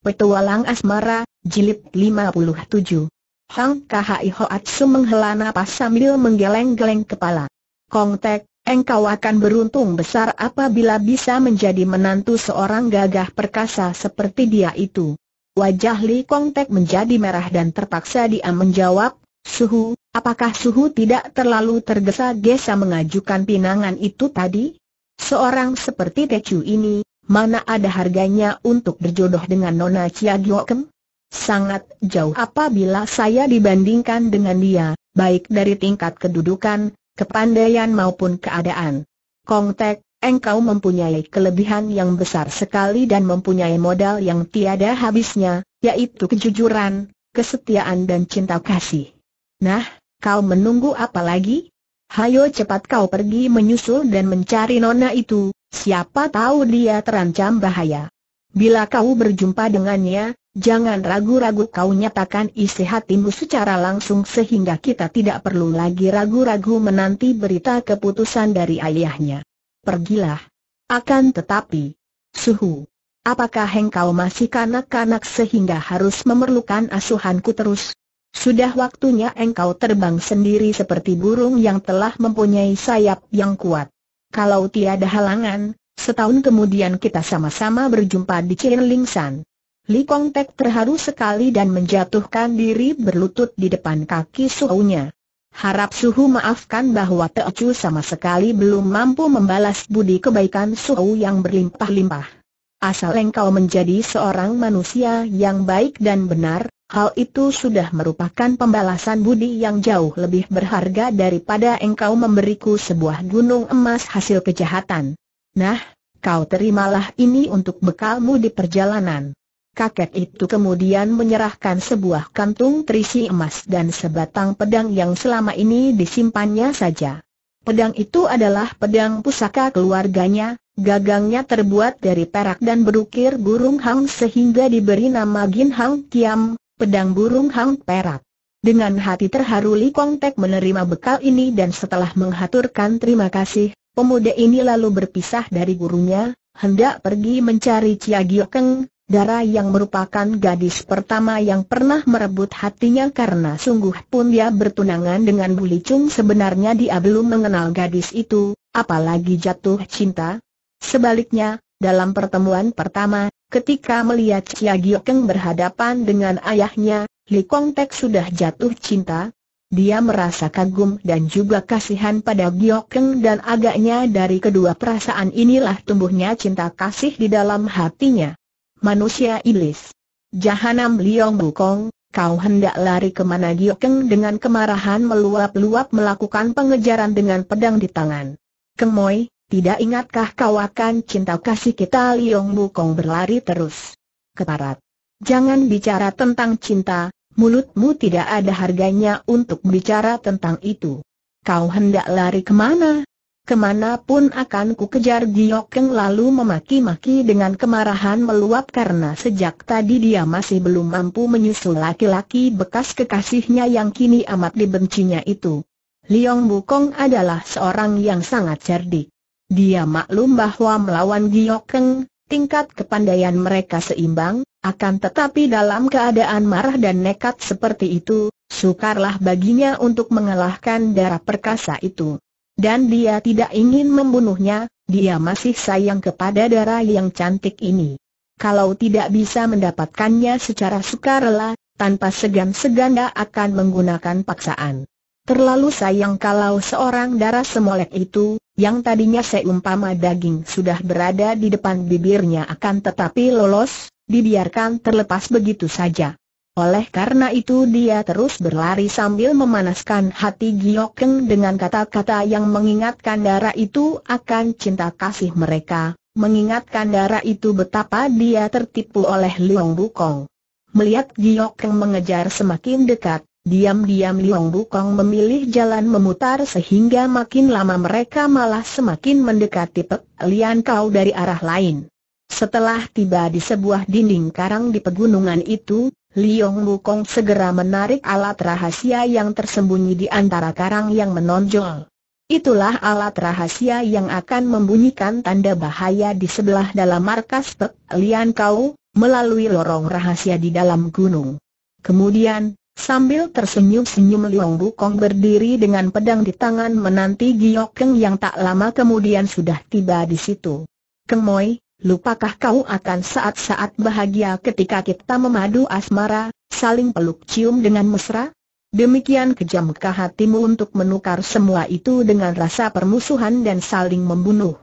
Petualang Asmara, Jilid 57 Hang Kahai Hoatsu menghela napas sambil menggeleng-geleng kepala. Kong Tek, engkau akan beruntung besar apabila bisa menjadi menantu seorang gagah perkasa seperti dia itu. Wajah Li Kong Tek menjadi merah dan terpaksa dia menjawab, Suhu, apakah Suhu tidak terlalu tergesa-gesa mengajukan pinangan itu tadi? Seorang seperti Tecu ini, mana ada harganya untuk berjodoh dengan Nona Chia Gyokem? Sangat jauh apabila saya dibandingkan dengan dia, baik dari tingkat kedudukan, kepandaian maupun keadaan. Kongtek, engkau mempunyai kelebihan yang besar sekali dan mempunyai modal yang tiada habisnya, yaitu kejujuran, kesetiaan dan cinta kasih. Nah, kau menunggu apa lagi? Hayo cepat kau pergi menyusul dan mencari nona itu, Siapa tahu dia terancam bahaya. Bila kau berjumpa dengannya, jangan ragu-ragu kau nyatakan isi hatimu secara langsung sehingga kita tidak perlu lagi ragu-ragu menanti berita keputusan dari ayahnya. Pergilah. Akan tetapi, suhu, apakah engkau masih kanak-kanak sehingga harus memerlukan asuhanku terus? Sudah waktunya engkau terbang sendiri seperti burung yang telah mempunyai sayap yang kuat. Kalau tiada halangan, setahun kemudian kita sama-sama berjumpa di Ling San. Li Kong Tek terharu sekali dan menjatuhkan diri berlutut di depan kaki suhunya. Harap Suhu maafkan bahwa Teocu sama sekali belum mampu membalas budi kebaikan Suhu yang berlimpah-limpah. Asal engkau menjadi seorang manusia yang baik dan benar, Hal itu sudah merupakan pembalasan budi yang jauh lebih berharga daripada engkau memberiku sebuah gunung emas hasil kejahatan. Nah, kau terimalah ini untuk bekalmu di perjalanan. Kakek itu kemudian menyerahkan sebuah kantung terisi emas dan sebatang pedang yang selama ini disimpannya saja. Pedang itu adalah pedang pusaka keluarganya, Gagangnya terbuat dari perak dan berukir burung hang sehingga diberi nama Gin Hang Kiam, pedang burung hang perak. Dengan hati terharu Li Kong Tek menerima bekal ini dan setelah menghaturkan terima kasih, pemuda ini lalu berpisah dari gurunya, hendak pergi mencari Chia Keng, Dara yang merupakan gadis pertama yang pernah merebut hatinya karena sungguh pun dia bertunangan dengan Buli Chung sebenarnya dia belum mengenal gadis itu, apalagi jatuh cinta. Sebaliknya, dalam pertemuan pertama, ketika melihat Chia Giokeng berhadapan dengan ayahnya, Li Kong Tek sudah jatuh cinta. Dia merasa kagum dan juga kasihan pada Giokeng dan agaknya dari kedua perasaan inilah tumbuhnya cinta kasih di dalam hatinya. Manusia ilis, Jahanam Liong Bukong, kau hendak lari kemana Giokeng dengan kemarahan meluap-luap melakukan pengejaran dengan pedang di tangan. Kemoy, tidak ingatkah kau akan cinta kasih kita Liong Mukong berlari terus? Keparat. Jangan bicara tentang cinta, mulutmu tidak ada harganya untuk bicara tentang itu. Kau hendak lari kemana? Kemana pun akan ku kejar Giokeng lalu memaki-maki dengan kemarahan meluap karena sejak tadi dia masih belum mampu menyusul laki-laki bekas kekasihnya yang kini amat dibencinya itu. Liong Bukong adalah seorang yang sangat cerdik. Dia maklum bahwa melawan Giokeng, tingkat kepandaian mereka seimbang, akan tetapi dalam keadaan marah dan nekat seperti itu, sukarlah baginya untuk mengalahkan darah perkasa itu. Dan dia tidak ingin membunuhnya, dia masih sayang kepada darah yang cantik ini. Kalau tidak bisa mendapatkannya secara sukarela, tanpa segan-segan dia akan menggunakan paksaan. Terlalu sayang kalau seorang darah semolek itu, yang tadinya seumpama daging sudah berada di depan bibirnya akan tetapi lolos, dibiarkan terlepas begitu saja. Oleh karena itu dia terus berlari sambil memanaskan hati Giokeng dengan kata-kata yang mengingatkan darah itu akan cinta kasih mereka, mengingatkan darah itu betapa dia tertipu oleh Liong Bukong. Melihat Giokeng mengejar semakin dekat, Diam-diam Liong Bukong memilih jalan memutar sehingga makin lama mereka malah semakin mendekati Pek Lian Kau dari arah lain. Setelah tiba di sebuah dinding karang di pegunungan itu, Liong Bukong segera menarik alat rahasia yang tersembunyi di antara karang yang menonjol. Itulah alat rahasia yang akan membunyikan tanda bahaya di sebelah dalam markas Pek Lian Kau, melalui lorong rahasia di dalam gunung. Kemudian, Sambil tersenyum-senyum Liong Bukong berdiri dengan pedang di tangan menanti Giok Keng yang tak lama kemudian sudah tiba di situ. Keng Moi, lupakah kau akan saat-saat bahagia ketika kita memadu asmara, saling peluk cium dengan mesra? Demikian kejamkah hatimu untuk menukar semua itu dengan rasa permusuhan dan saling membunuh.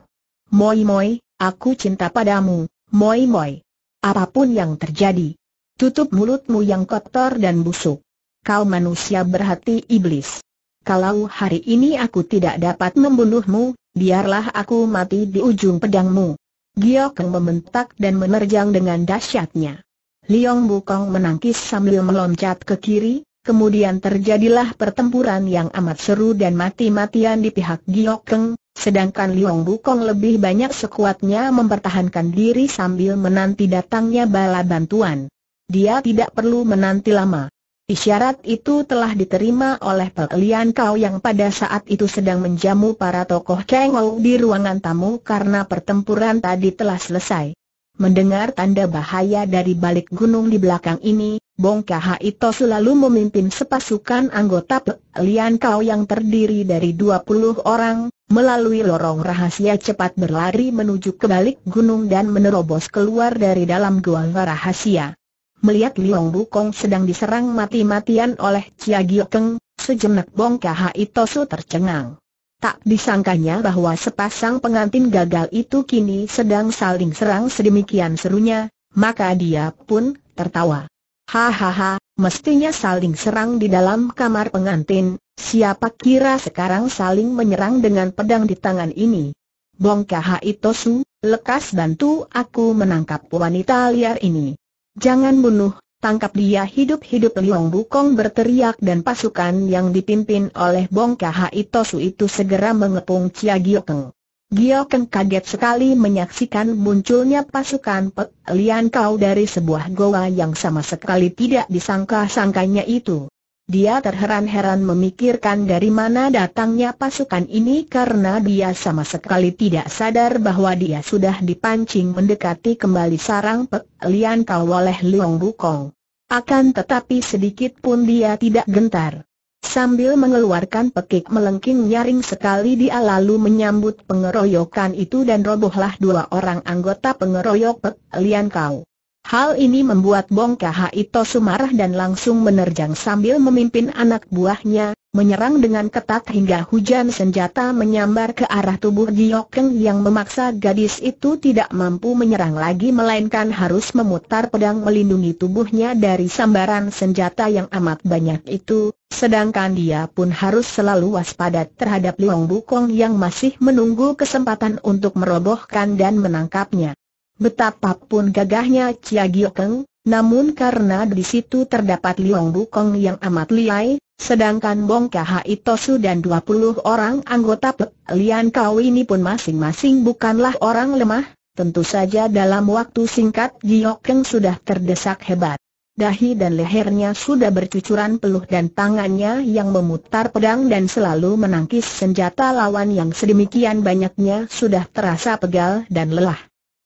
Moi moi, aku cinta padamu, moi moi. Apapun yang terjadi, tutup mulutmu yang kotor dan busuk kau manusia berhati iblis. Kalau hari ini aku tidak dapat membunuhmu, biarlah aku mati di ujung pedangmu. Giokeng membentak dan menerjang dengan dahsyatnya. Liong Bukong menangkis sambil meloncat ke kiri, kemudian terjadilah pertempuran yang amat seru dan mati-matian di pihak Giokeng, Sedangkan Liong Bukong lebih banyak sekuatnya mempertahankan diri sambil menanti datangnya bala bantuan. Dia tidak perlu menanti lama. Isyarat itu telah diterima oleh Pelian Kau yang pada saat itu sedang menjamu para tokoh Kengou di ruangan tamu karena pertempuran tadi telah selesai. Mendengar tanda bahaya dari balik gunung di belakang ini, Bong itu selalu memimpin sepasukan anggota Pelian Kau yang terdiri dari 20 orang, melalui lorong rahasia cepat berlari menuju ke balik gunung dan menerobos keluar dari dalam gua rahasia. Melihat Liong Bukong sedang diserang mati-matian oleh Chia Giokeng, sejenak Bong Kahai Tosu tercengang. Tak disangkanya bahwa sepasang pengantin gagal itu kini sedang saling serang sedemikian serunya, maka dia pun tertawa. Hahaha, mestinya saling serang di dalam kamar pengantin, siapa kira sekarang saling menyerang dengan pedang di tangan ini. Bong Kahai Tosu, lekas bantu aku menangkap wanita liar ini. Jangan bunuh, tangkap dia hidup-hidup Liong Bukong berteriak dan pasukan yang dipimpin oleh Bong Kaha Itosu itu segera mengepung Chia Giokeng. Giokeng kaget sekali menyaksikan munculnya pasukan Pek Lian Kau dari sebuah goa yang sama sekali tidak disangka-sangkanya itu. Dia terheran-heran memikirkan dari mana datangnya pasukan ini karena dia sama sekali tidak sadar bahwa dia sudah dipancing mendekati kembali sarang pelian Kau oleh Leong Bukong. Akan tetapi sedikit pun dia tidak gentar. Sambil mengeluarkan pekik melengking nyaring sekali dia lalu menyambut pengeroyokan itu dan robohlah dua orang anggota pengeroyok Pek Lian Kau. Hal ini membuat Bong Ito sumarah dan langsung menerjang sambil memimpin anak buahnya, menyerang dengan ketat hingga hujan senjata menyambar ke arah tubuh Giokeng yang memaksa gadis itu tidak mampu menyerang lagi melainkan harus memutar pedang melindungi tubuhnya dari sambaran senjata yang amat banyak itu, sedangkan dia pun harus selalu waspada terhadap Liong Bukong yang masih menunggu kesempatan untuk merobohkan dan menangkapnya. Betapapun gagahnya Chia Giokeng, namun karena di situ terdapat Liong Bukong yang amat liai, sedangkan Bong Kahai Tosu dan 20 orang anggota Pek Lian Kau ini pun masing-masing bukanlah orang lemah, tentu saja dalam waktu singkat Giokeng sudah terdesak hebat. Dahi dan lehernya sudah bercucuran peluh dan tangannya yang memutar pedang dan selalu menangkis senjata lawan yang sedemikian banyaknya sudah terasa pegal dan lelah.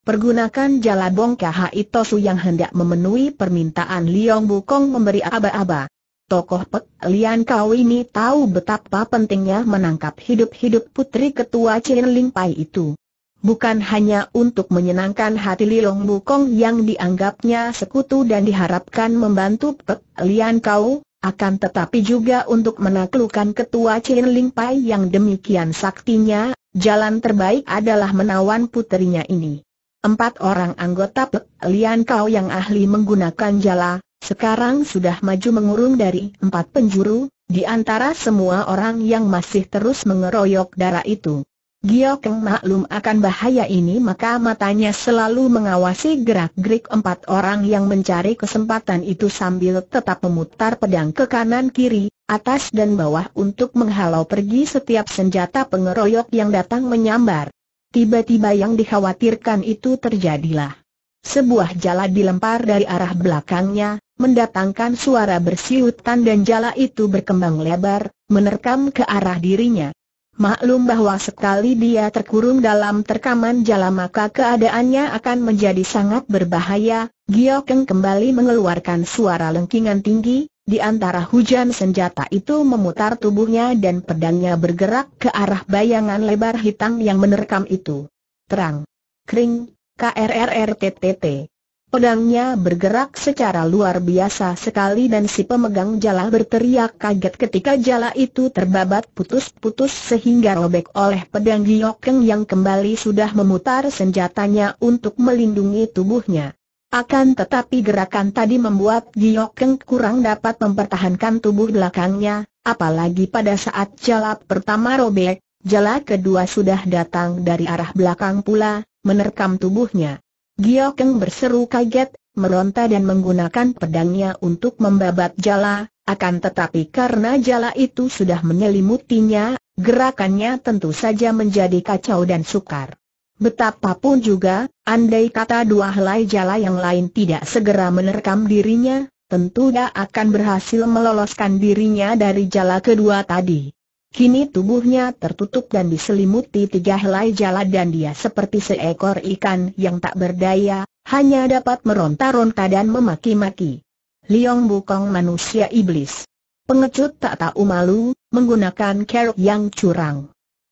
Pergunakan jala bong KHI Tosu yang hendak memenuhi permintaan Liong Bukong memberi aba-aba. Tokoh Pek Lian Kau ini tahu betapa pentingnya menangkap hidup-hidup putri ketua Chin Ling Pai itu. Bukan hanya untuk menyenangkan hati Liong Bukong yang dianggapnya sekutu dan diharapkan membantu Pek Lian Kau, akan tetapi juga untuk menaklukkan ketua Chin Ling Pai yang demikian saktinya, jalan terbaik adalah menawan putrinya ini. Empat orang anggota Pek Lian Kau yang ahli menggunakan jala, sekarang sudah maju mengurung dari empat penjuru, di antara semua orang yang masih terus mengeroyok darah itu. Giokeng maklum akan bahaya ini maka matanya selalu mengawasi gerak-gerik empat orang yang mencari kesempatan itu sambil tetap memutar pedang ke kanan-kiri, atas dan bawah untuk menghalau pergi setiap senjata pengeroyok yang datang menyambar. Tiba-tiba yang dikhawatirkan itu terjadilah. Sebuah jala dilempar dari arah belakangnya, mendatangkan suara bersiutan dan jala itu berkembang lebar, menerkam ke arah dirinya. Maklum bahwa sekali dia terkurung dalam terkaman jala maka keadaannya akan menjadi sangat berbahaya, Giokeng kembali mengeluarkan suara lengkingan tinggi, di antara hujan senjata itu memutar tubuhnya dan pedangnya bergerak ke arah bayangan lebar hitam yang menerkam itu. Terang. Kring. KRRRTTT. Pedangnya bergerak secara luar biasa sekali dan si pemegang jala berteriak kaget ketika jala itu terbabat putus-putus sehingga robek oleh pedang Giokeng yang kembali sudah memutar senjatanya untuk melindungi tubuhnya. Akan tetapi gerakan tadi membuat Giok Keng kurang dapat mempertahankan tubuh belakangnya, apalagi pada saat jala pertama robek, jala kedua sudah datang dari arah belakang pula, menerkam tubuhnya. Giok Keng berseru kaget, meronta dan menggunakan pedangnya untuk membabat jala, akan tetapi karena jala itu sudah menyelimutinya, gerakannya tentu saja menjadi kacau dan sukar. Betapapun juga, andai kata dua helai jala yang lain tidak segera menerkam dirinya, tentu dia akan berhasil meloloskan dirinya dari jala kedua tadi. Kini tubuhnya tertutup dan diselimuti tiga helai jala dan dia seperti seekor ikan yang tak berdaya, hanya dapat meronta-ronta dan memaki-maki. Liong Bukong manusia iblis. Pengecut tak tahu malu, menggunakan keruk yang curang.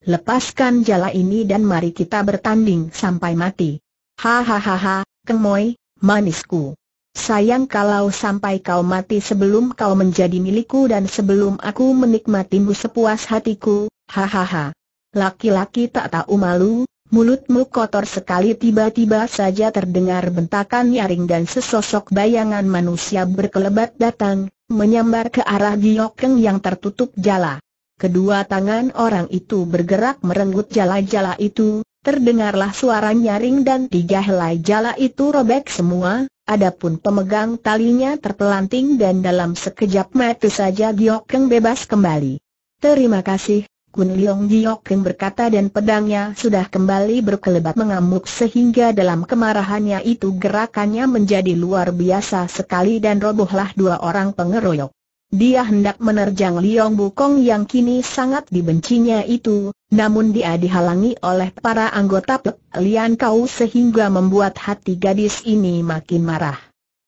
Lepaskan jala ini dan mari kita bertanding sampai mati. Hahaha, kemoy, manisku. Sayang kalau sampai kau mati sebelum kau menjadi milikku dan sebelum aku menikmatimu sepuas hatiku, hahaha. Laki-laki tak tahu malu, mulutmu kotor sekali tiba-tiba saja terdengar bentakan nyaring dan sesosok bayangan manusia berkelebat datang, menyambar ke arah Giokeng yang tertutup jala. Kedua tangan orang itu bergerak merenggut jala-jala itu, terdengarlah suara nyaring dan tiga helai jala itu robek semua, adapun pemegang talinya terpelanting dan dalam sekejap mati saja Giok Keng bebas kembali. Terima kasih, Kun Leong yang berkata dan pedangnya sudah kembali berkelebat mengamuk sehingga dalam kemarahannya itu gerakannya menjadi luar biasa sekali dan robohlah dua orang pengeroyok. Dia hendak menerjang Liong Bukong yang kini sangat dibencinya itu, namun dia dihalangi oleh para anggota Pek Lian Kau sehingga membuat hati gadis ini makin marah.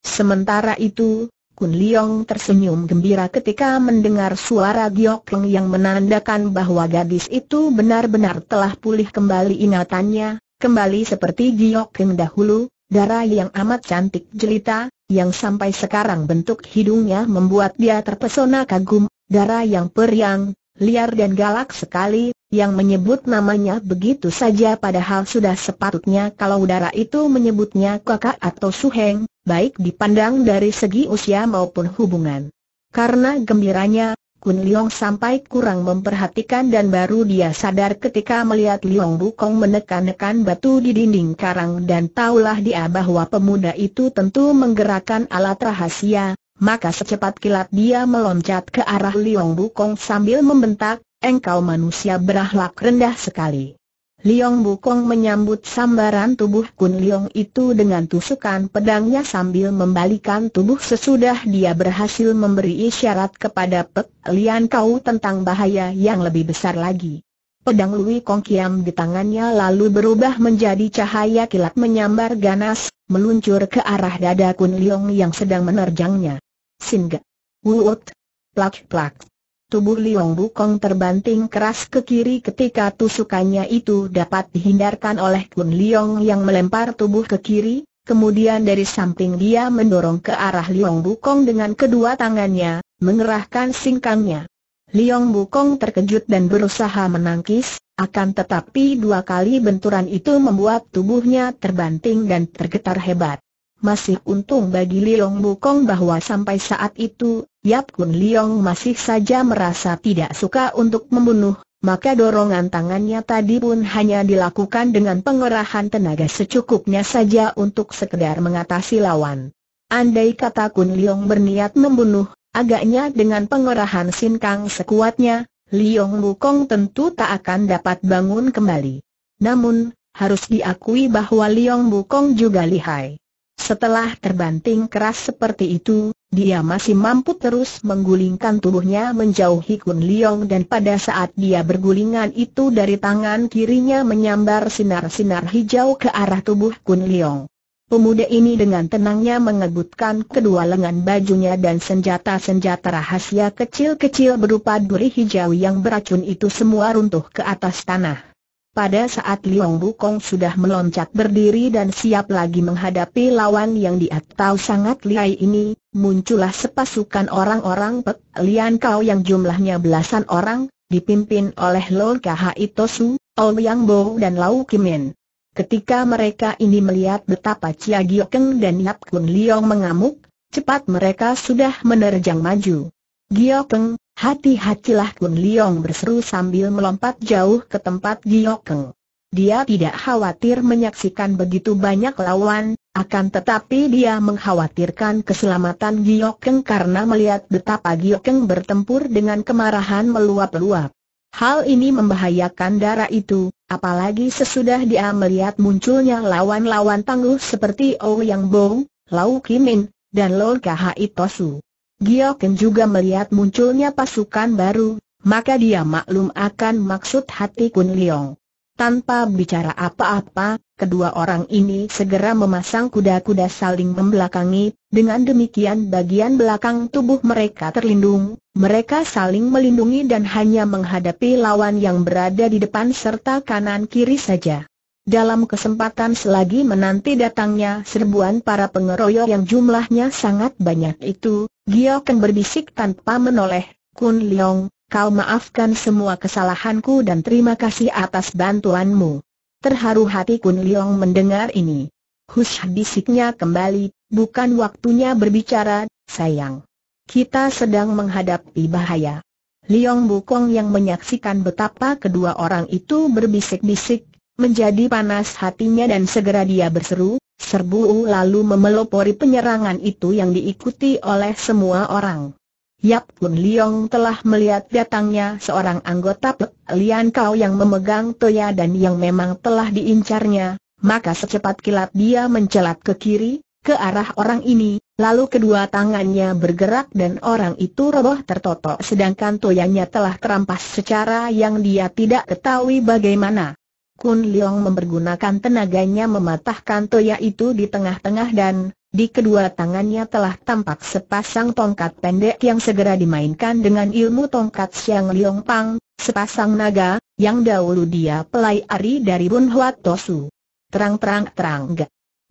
Sementara itu, Kun Liong tersenyum gembira ketika mendengar suara Giok Leng yang menandakan bahwa gadis itu benar-benar telah pulih kembali ingatannya, kembali seperti Giok Leng dahulu, darah yang amat cantik jelita, yang sampai sekarang bentuk hidungnya membuat dia terpesona kagum, darah yang periang, liar dan galak sekali, yang menyebut namanya begitu saja padahal sudah sepatutnya kalau darah itu menyebutnya kakak atau suheng, baik dipandang dari segi usia maupun hubungan. Karena gembiranya, Kun Leong sampai kurang memperhatikan dan baru dia sadar ketika melihat Leong Bukong menekan-nekan batu di dinding karang dan taulah dia bahwa pemuda itu tentu menggerakkan alat rahasia, maka secepat kilat dia meloncat ke arah Leong Bukong sambil membentak, engkau manusia berahlak rendah sekali. Liong Bukong menyambut sambaran tubuh Kun Liong itu dengan tusukan pedangnya sambil membalikan tubuh sesudah dia berhasil memberi isyarat kepada Pek Lian Kau tentang bahaya yang lebih besar lagi. Pedang Lui Kong Kiam di tangannya lalu berubah menjadi cahaya kilat menyambar ganas, meluncur ke arah dada Kun Liong yang sedang menerjangnya. Singa. Wuot. Plak-plak. Tubuh Liong Bukong terbanting keras ke kiri ketika tusukannya itu dapat dihindarkan oleh Kun Liong yang melempar tubuh ke kiri, kemudian dari samping dia mendorong ke arah Liong Bukong dengan kedua tangannya, mengerahkan singkangnya. Liong Bukong terkejut dan berusaha menangkis, akan tetapi dua kali benturan itu membuat tubuhnya terbanting dan tergetar hebat. Masih untung bagi Liong Bukong bahwa sampai saat itu, Yap Kun Liong masih saja merasa tidak suka untuk membunuh, maka dorongan tangannya tadi pun hanya dilakukan dengan pengerahan tenaga secukupnya saja untuk sekedar mengatasi lawan. Andai kata Kun Liong berniat membunuh, agaknya dengan pengerahan sinkang sekuatnya, Liong Wukong tentu tak akan dapat bangun kembali. Namun, harus diakui bahwa Liong Wukong juga lihai. Setelah terbanting keras seperti itu, dia masih mampu terus menggulingkan tubuhnya menjauhi Kun Leong dan pada saat dia bergulingan itu dari tangan kirinya menyambar sinar-sinar hijau ke arah tubuh Kun Leong. Pemuda ini dengan tenangnya mengebutkan kedua lengan bajunya dan senjata-senjata rahasia kecil-kecil berupa duri hijau yang beracun itu semua runtuh ke atas tanah. Pada saat Liong Bukong sudah meloncat berdiri dan siap lagi menghadapi lawan yang dia tahu sangat lihai ini, muncullah sepasukan orang-orang Pek Lian Kau yang jumlahnya belasan orang, dipimpin oleh Lol Kha Itosu, Ol Yang Bo dan Lau Kimin. Ketika mereka ini melihat betapa Chia Giokeng dan Yap Kun Liong mengamuk, cepat mereka sudah menerjang maju. Giokeng, hati-hatilah Kun Liong berseru sambil melompat jauh ke tempat Giokeng. Dia tidak khawatir menyaksikan begitu banyak lawan, akan tetapi dia mengkhawatirkan keselamatan Giokeng karena melihat betapa Giokeng bertempur dengan kemarahan meluap-luap. Hal ini membahayakan darah itu, apalagi sesudah dia melihat munculnya lawan-lawan tangguh seperti Ouyang Bong, Lau Kimin, dan Lol Kha Itosu. Giokin juga melihat munculnya pasukan baru, maka dia maklum akan maksud hati Kun Leong. Tanpa bicara apa-apa, kedua orang ini segera memasang kuda-kuda saling membelakangi, dengan demikian bagian belakang tubuh mereka terlindung, mereka saling melindungi dan hanya menghadapi lawan yang berada di depan serta kanan-kiri saja dalam kesempatan selagi menanti datangnya serbuan para pengeroyok yang jumlahnya sangat banyak itu, Giokeng berbisik tanpa menoleh, Kun Leong, kau maafkan semua kesalahanku dan terima kasih atas bantuanmu. Terharu hati Kun Leong mendengar ini. Hush bisiknya kembali, bukan waktunya berbicara, sayang. Kita sedang menghadapi bahaya. Liong Bukong yang menyaksikan betapa kedua orang itu berbisik-bisik, Menjadi panas hatinya dan segera dia berseru, serbu lalu memelopori penyerangan itu yang diikuti oleh semua orang. Yap Kun Liong telah melihat datangnya seorang anggota Pek Lian Kau yang memegang toya dan yang memang telah diincarnya, maka secepat kilat dia mencelat ke kiri, ke arah orang ini, lalu kedua tangannya bergerak dan orang itu roboh tertotok sedangkan toyanya telah terampas secara yang dia tidak ketahui bagaimana. Kun Leong mempergunakan tenaganya mematahkan toya itu di tengah-tengah dan, di kedua tangannya telah tampak sepasang tongkat pendek yang segera dimainkan dengan ilmu tongkat Siang Leong Pang, sepasang naga, yang dahulu dia pelai ari dari Bun Huat Tosu. Terang-terang terang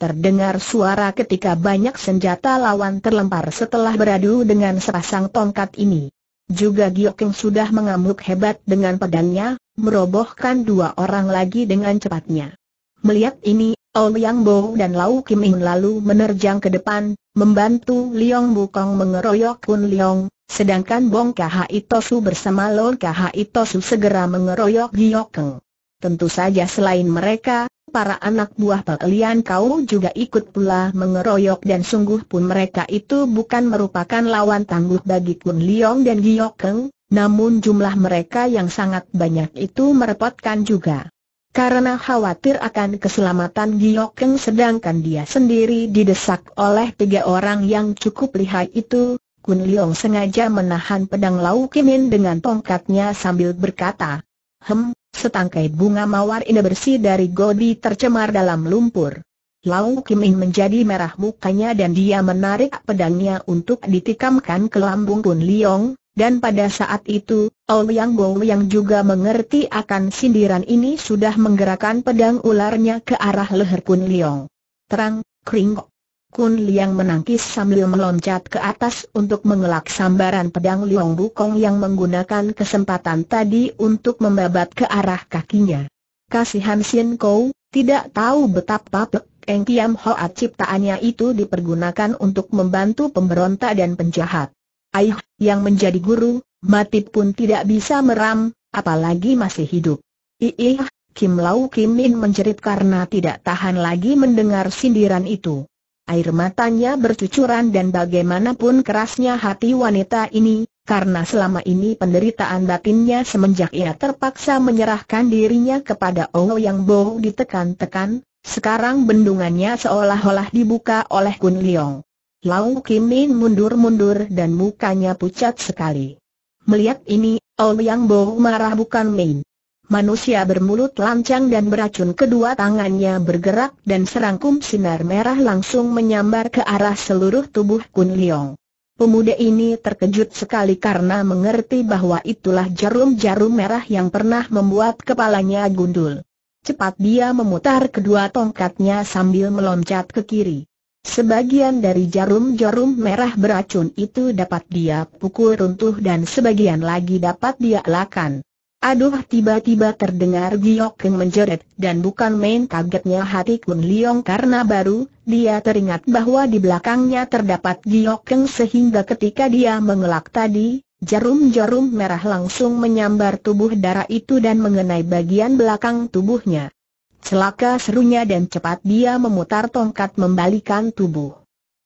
Terdengar suara ketika banyak senjata lawan terlempar setelah beradu dengan sepasang tongkat ini. Juga Giokeng sudah mengamuk hebat dengan pedangnya, merobohkan dua orang lagi dengan cepatnya. Melihat ini, Ouyang Yang Bo dan Lau Kim In lalu menerjang ke depan, membantu Liong Bukong mengeroyok Kun Liong, sedangkan Bong Kahai Itosu bersama Lon Kahai Itosu segera mengeroyok Giok Tentu saja selain mereka, para anak buah Pelian Kau juga ikut pula mengeroyok dan sungguh pun mereka itu bukan merupakan lawan tangguh bagi Kun Liong dan Giok namun jumlah mereka yang sangat banyak itu merepotkan juga. Karena khawatir akan keselamatan Giokeng sedangkan dia sendiri didesak oleh tiga orang yang cukup lihai itu, Kun Leong sengaja menahan pedang Lau Kimin dengan tongkatnya sambil berkata, Hem, setangkai bunga mawar ini bersih dari godi tercemar dalam lumpur. Lau Kimin menjadi merah mukanya dan dia menarik pedangnya untuk ditikamkan ke lambung Kun Leong, dan pada saat itu, Ouyang Bo yang juga mengerti akan sindiran ini sudah menggerakkan pedang ularnya ke arah leher Kun Liang. Terang, kringok. Kun Liang menangkis sambil meloncat ke atas untuk mengelak sambaran pedang Liang Bukong yang menggunakan kesempatan tadi untuk membabat ke arah kakinya. Kasihan Hamsin Kou, tidak tahu betapa Pek Eng Kiam Hoat ciptaannya itu dipergunakan untuk membantu pemberontak dan penjahat. Aih, yang menjadi guru, mati pun tidak bisa meram, apalagi masih hidup. Iih, Kim Lau Kim Min menjerit karena tidak tahan lagi mendengar sindiran itu. Air matanya bercucuran dan bagaimanapun kerasnya hati wanita ini, karena selama ini penderitaan batinnya semenjak ia terpaksa menyerahkan dirinya kepada Oh Yang Bo ditekan-tekan, sekarang bendungannya seolah-olah dibuka oleh Kun Leong. Lau Kim Min mundur-mundur dan mukanya pucat sekali. Melihat ini, Ouyang Bo marah bukan main. Manusia bermulut lancang dan beracun kedua tangannya bergerak dan serangkum sinar merah langsung menyambar ke arah seluruh tubuh Kun Leong. Pemuda ini terkejut sekali karena mengerti bahwa itulah jarum-jarum merah yang pernah membuat kepalanya gundul. Cepat dia memutar kedua tongkatnya sambil meloncat ke kiri. Sebagian dari jarum-jarum merah beracun itu dapat dia pukul runtuh dan sebagian lagi dapat dia elakan. Aduh tiba-tiba terdengar Giok Keng menjerit dan bukan main kagetnya hati Kun Liong karena baru dia teringat bahwa di belakangnya terdapat Giok Keng sehingga ketika dia mengelak tadi, jarum-jarum merah langsung menyambar tubuh darah itu dan mengenai bagian belakang tubuhnya. Celaka serunya dan cepat dia memutar tongkat membalikan tubuh.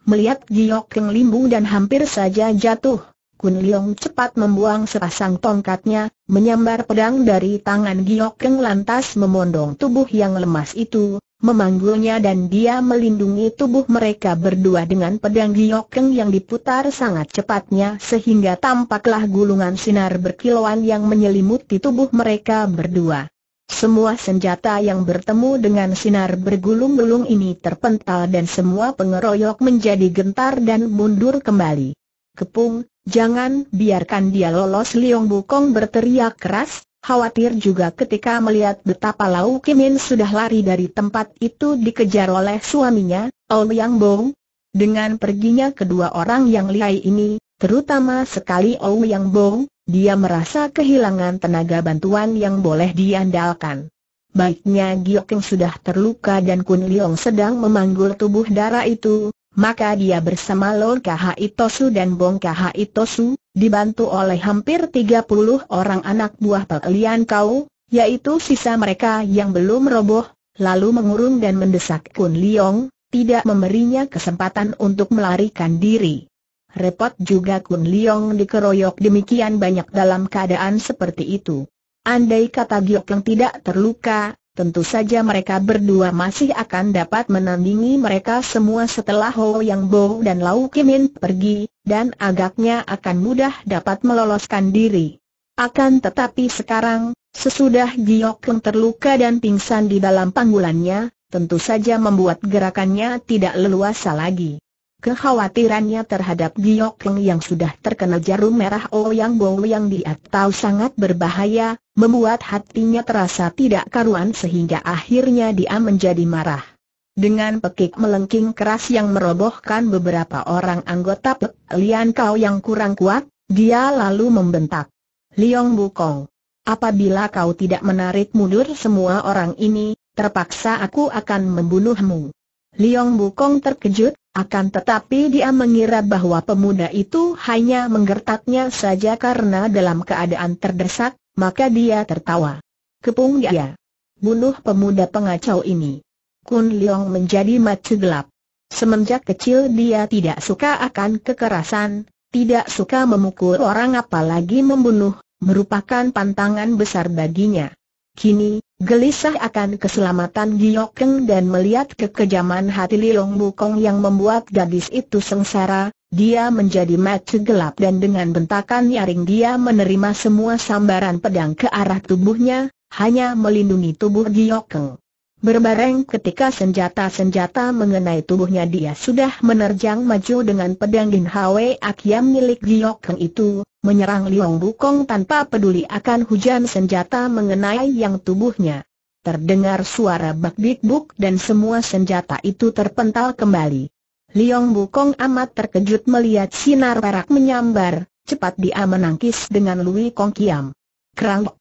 Melihat giok Keng limbung dan hampir saja jatuh, Kun Leong cepat membuang sepasang tongkatnya, menyambar pedang dari tangan giok Keng lantas memondong tubuh yang lemas itu, memanggulnya dan dia melindungi tubuh mereka berdua dengan pedang Keng yang diputar sangat cepatnya sehingga tampaklah gulungan sinar berkilauan yang menyelimuti tubuh mereka berdua. Semua senjata yang bertemu dengan sinar bergulung-gulung ini terpental dan semua pengeroyok menjadi gentar dan mundur kembali. Kepung, jangan biarkan dia lolos Liong Bukong berteriak keras, khawatir juga ketika melihat betapa Lau Kimin sudah lari dari tempat itu dikejar oleh suaminya, Ong Yang Bong. Dengan perginya kedua orang yang lihai ini, terutama sekali Ong Yang Bong, dia merasa kehilangan tenaga bantuan yang boleh diandalkan. Baiknya Giokeng sudah terluka dan Kun Leong sedang memanggul tubuh darah itu, maka dia bersama Lord Kha Itosu dan Bong Kha Itosu, dibantu oleh hampir 30 orang anak buah pekalian kau, yaitu sisa mereka yang belum roboh, lalu mengurung dan mendesak Kun Leong, tidak memberinya kesempatan untuk melarikan diri repot juga Kun Leong dikeroyok demikian banyak dalam keadaan seperti itu. Andai kata Giok yang tidak terluka, tentu saja mereka berdua masih akan dapat menandingi mereka semua setelah Ho Yang Bo dan Lau Kimin pergi, dan agaknya akan mudah dapat meloloskan diri. Akan tetapi sekarang, sesudah Giok yang terluka dan pingsan di dalam panggulannya, tentu saja membuat gerakannya tidak leluasa lagi. Kekhawatirannya terhadap Giok Leng yang sudah terkena jarum merah Ouyang oh Bo yang tahu sangat berbahaya, membuat hatinya terasa tidak karuan sehingga akhirnya dia menjadi marah. Dengan pekik melengking keras yang merobohkan beberapa orang anggota Pek Lian Kau yang kurang kuat, dia lalu membentak. Liong Bukong, apabila kau tidak menarik mundur semua orang ini, terpaksa aku akan membunuhmu. Liong Bukong terkejut, akan tetapi dia mengira bahwa pemuda itu hanya menggertaknya saja karena dalam keadaan terdesak, maka dia tertawa. Kepung dia. Bunuh pemuda pengacau ini. Kun Leong menjadi mata gelap. Semenjak kecil dia tidak suka akan kekerasan, tidak suka memukul orang apalagi membunuh, merupakan pantangan besar baginya. Kini, gelisah akan keselamatan Giok dan melihat kekejaman hati Liong Bukong yang membuat gadis itu sengsara, dia menjadi mata gelap dan dengan bentakan nyaring dia menerima semua sambaran pedang ke arah tubuhnya, hanya melindungi tubuh Giok Berbareng ketika senjata-senjata mengenai tubuhnya dia sudah menerjang maju dengan pedang Gin Hwe Akiam milik Giok itu, menyerang Liong Bukong tanpa peduli akan hujan senjata mengenai yang tubuhnya. Terdengar suara bak-bik-buk dan semua senjata itu terpental kembali. Liong Bukong amat terkejut melihat sinar perak menyambar, cepat dia menangkis dengan Lui Kong Kiam. Kerang!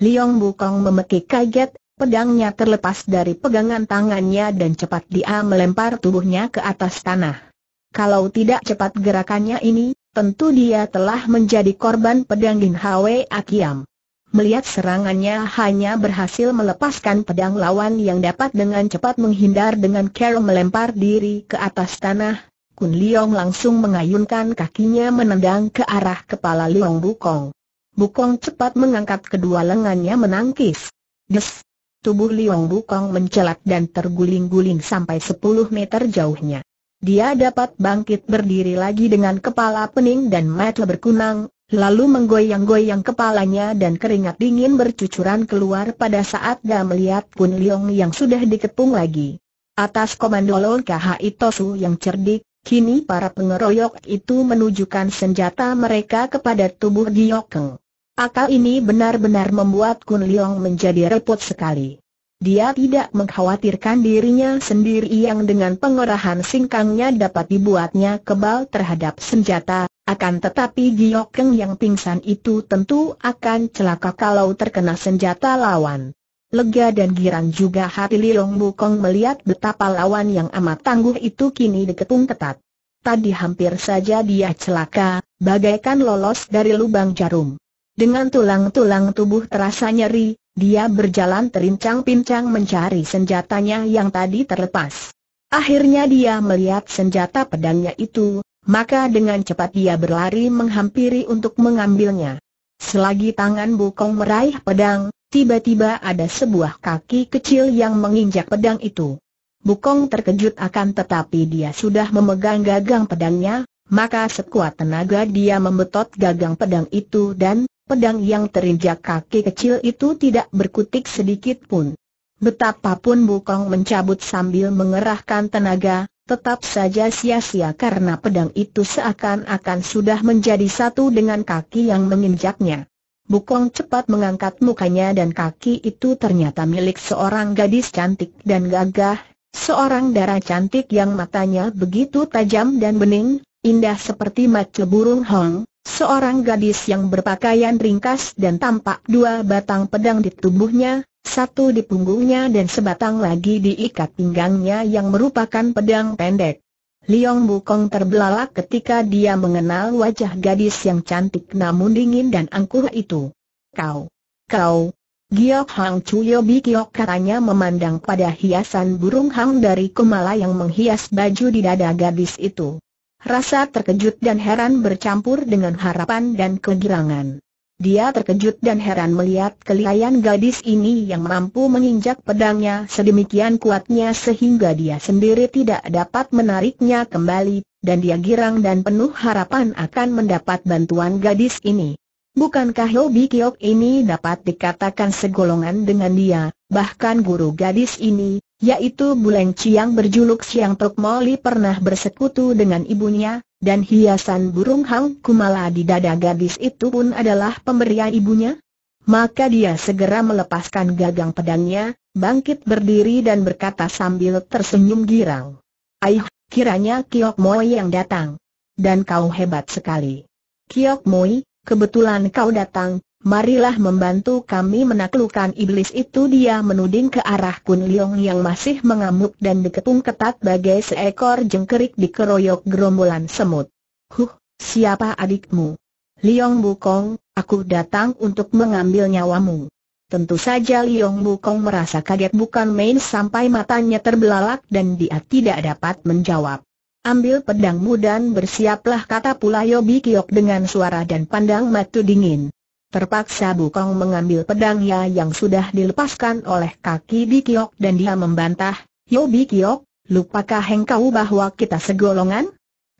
Liong Bukong memekik kaget, pedangnya terlepas dari pegangan tangannya dan cepat dia melempar tubuhnya ke atas tanah. Kalau tidak cepat gerakannya ini, Tentu dia telah menjadi korban pedang Lin Hwe Akiam. Melihat serangannya hanya berhasil melepaskan pedang lawan yang dapat dengan cepat menghindar dengan cara melempar diri ke atas tanah, Kun Liong langsung mengayunkan kakinya menendang ke arah kepala Liong Bukong. Bukong cepat mengangkat kedua lengannya menangkis. Des! Tubuh Liong Bukong mencelat dan terguling-guling sampai 10 meter jauhnya. Dia dapat bangkit berdiri lagi dengan kepala pening dan mata berkunang, lalu menggoyang-goyang kepalanya dan keringat dingin bercucuran keluar pada saat dia melihat Kun Leong yang sudah dikepung lagi. Atas komando Long KHI Tosu yang cerdik, kini para pengeroyok itu menunjukkan senjata mereka kepada tubuh Giokeng. Akal ini benar-benar membuat Kun Leong menjadi repot sekali. Dia tidak mengkhawatirkan dirinya sendiri yang dengan pengorahan singkangnya dapat dibuatnya kebal terhadap senjata, akan tetapi Giokeng yang pingsan itu tentu akan celaka kalau terkena senjata lawan. Lega dan girang juga hati Lilong Bukong melihat betapa lawan yang amat tangguh itu kini diketung ketat. Tadi hampir saja dia celaka, bagaikan lolos dari lubang jarum. Dengan tulang-tulang tubuh terasa nyeri, dia berjalan terincang-pincang mencari senjatanya yang tadi terlepas. Akhirnya dia melihat senjata pedangnya itu, maka dengan cepat dia berlari menghampiri untuk mengambilnya. Selagi tangan Bukong meraih pedang, tiba-tiba ada sebuah kaki kecil yang menginjak pedang itu. Bukong terkejut akan tetapi dia sudah memegang gagang pedangnya, maka sekuat tenaga dia membetot gagang pedang itu dan, pedang yang terinjak kaki kecil itu tidak berkutik sedikit pun. Betapapun Bukong mencabut sambil mengerahkan tenaga, tetap saja sia-sia karena pedang itu seakan-akan sudah menjadi satu dengan kaki yang menginjaknya. Bukong cepat mengangkat mukanya dan kaki itu ternyata milik seorang gadis cantik dan gagah, seorang darah cantik yang matanya begitu tajam dan bening, indah seperti mata burung hong, Seorang gadis yang berpakaian ringkas dan tampak dua batang pedang di tubuhnya, satu di punggungnya dan sebatang lagi diikat pinggangnya yang merupakan pedang pendek. Liong Bukong terbelalak ketika dia mengenal wajah gadis yang cantik namun dingin dan angkuh itu. Kau, kau, Giok Hang Chuyo Bikiok katanya memandang pada hiasan burung hang dari kumala yang menghias baju di dada gadis itu. Rasa terkejut dan heran bercampur dengan harapan dan kegirangan. Dia terkejut dan heran melihat kelihayan gadis ini yang mampu menginjak pedangnya sedemikian kuatnya sehingga dia sendiri tidak dapat menariknya kembali, dan dia girang dan penuh harapan akan mendapat bantuan gadis ini. Bukankah Hobi Kiok ini dapat dikatakan segolongan dengan dia, bahkan guru gadis ini, yaitu Buleng Ciang berjuluk Siang Tok Moli pernah bersekutu dengan ibunya, dan hiasan burung hang kumala di dada gadis itu pun adalah pemberian ibunya? Maka dia segera melepaskan gagang pedangnya, bangkit berdiri dan berkata sambil tersenyum girang. Aih, kiranya Kiok Moi yang datang. Dan kau hebat sekali. Kiok Moi, kebetulan kau datang, Marilah membantu kami menaklukkan iblis itu dia menuding ke arah Kun Leong yang masih mengamuk dan dikepung ketat bagai seekor jengkerik dikeroyok gerombolan semut. Huh, siapa adikmu? Leong Bukong, aku datang untuk mengambil nyawamu. Tentu saja Leong Bukong merasa kaget bukan main sampai matanya terbelalak dan dia tidak dapat menjawab. Ambil pedangmu dan bersiaplah kata pula Yobi Kiok dengan suara dan pandang matu dingin. Terpaksa Bukong mengambil pedangnya yang sudah dilepaskan oleh kaki Bikiok dan dia membantah, Yo Bikiok, lupakah engkau bahwa kita segolongan?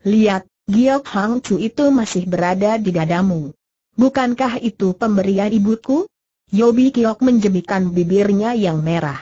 Lihat, Giok Hang Chu itu masih berada di dadamu. Bukankah itu pemberian ibuku? Yobi Kiok menjemikan bibirnya yang merah.